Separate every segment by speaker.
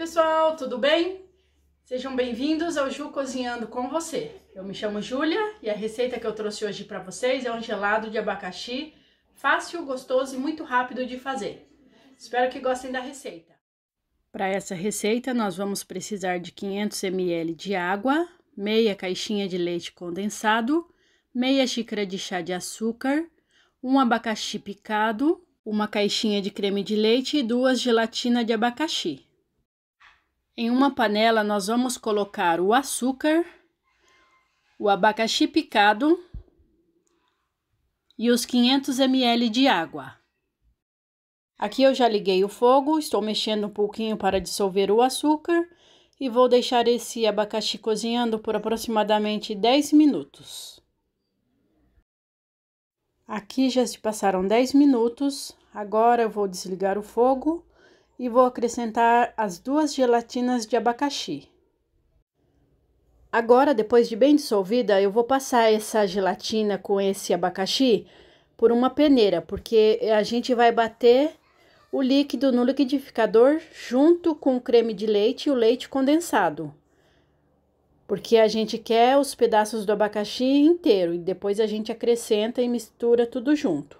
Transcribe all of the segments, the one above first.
Speaker 1: pessoal, tudo bem? Sejam bem-vindos ao Ju Cozinhando com você. Eu me chamo Júlia e a receita que eu trouxe hoje para vocês é um gelado de abacaxi, fácil, gostoso e muito rápido de fazer. Espero que gostem da receita. Para essa receita, nós vamos precisar de 500 ml de água, meia caixinha de leite condensado, meia xícara de chá de açúcar, um abacaxi picado, uma caixinha de creme de leite e duas gelatinas de abacaxi. Em uma panela, nós vamos colocar o açúcar, o abacaxi picado e os 500 ml de água. Aqui eu já liguei o fogo, estou mexendo um pouquinho para dissolver o açúcar e vou deixar esse abacaxi cozinhando por aproximadamente 10 minutos. Aqui já se passaram 10 minutos, agora eu vou desligar o fogo e vou acrescentar as duas gelatinas de abacaxi. Agora, depois de bem dissolvida, eu vou passar essa gelatina com esse abacaxi por uma peneira, porque a gente vai bater o líquido no liquidificador junto com o creme de leite e o leite condensado. Porque a gente quer os pedaços do abacaxi inteiro e depois a gente acrescenta e mistura tudo junto.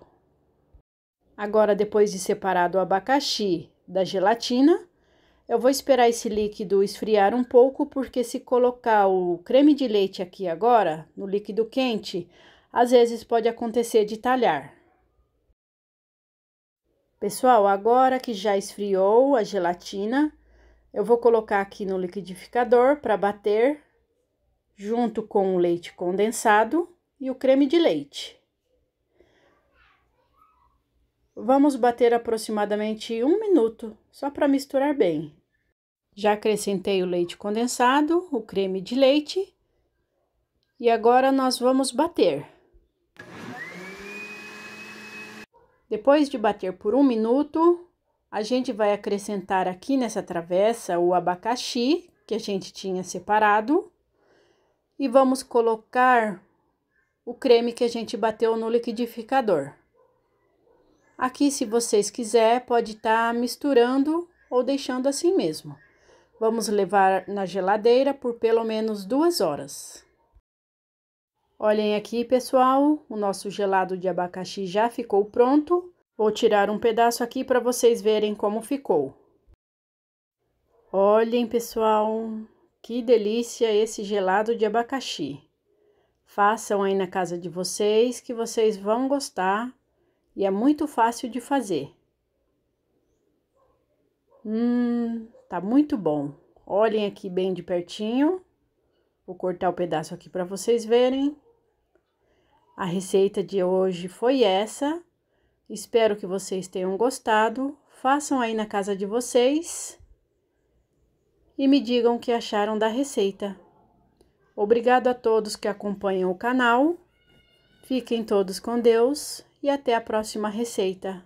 Speaker 1: Agora, depois de separado o abacaxi, da gelatina. Eu vou esperar esse líquido esfriar um pouco, porque se colocar o creme de leite aqui agora, no líquido quente, às vezes pode acontecer de talhar. Pessoal, agora que já esfriou a gelatina, eu vou colocar aqui no liquidificador para bater junto com o leite condensado e o creme de leite. Vamos bater aproximadamente um minuto, só para misturar bem. Já acrescentei o leite condensado, o creme de leite e agora nós vamos bater. Depois de bater por um minuto, a gente vai acrescentar aqui nessa travessa o abacaxi que a gente tinha separado e vamos colocar o creme que a gente bateu no liquidificador. Aqui, se vocês quiser, pode estar tá misturando ou deixando assim mesmo. Vamos levar na geladeira por pelo menos duas horas. Olhem aqui, pessoal, o nosso gelado de abacaxi já ficou pronto. Vou tirar um pedaço aqui para vocês verem como ficou. Olhem, pessoal, que delícia esse gelado de abacaxi. Façam aí na casa de vocês que vocês vão gostar e é muito fácil de fazer. Hum, tá muito bom. Olhem aqui bem de pertinho. Vou cortar o um pedaço aqui para vocês verem. A receita de hoje foi essa. Espero que vocês tenham gostado. Façam aí na casa de vocês e me digam o que acharam da receita. Obrigado a todos que acompanham o canal. Fiquem todos com Deus e até a próxima receita.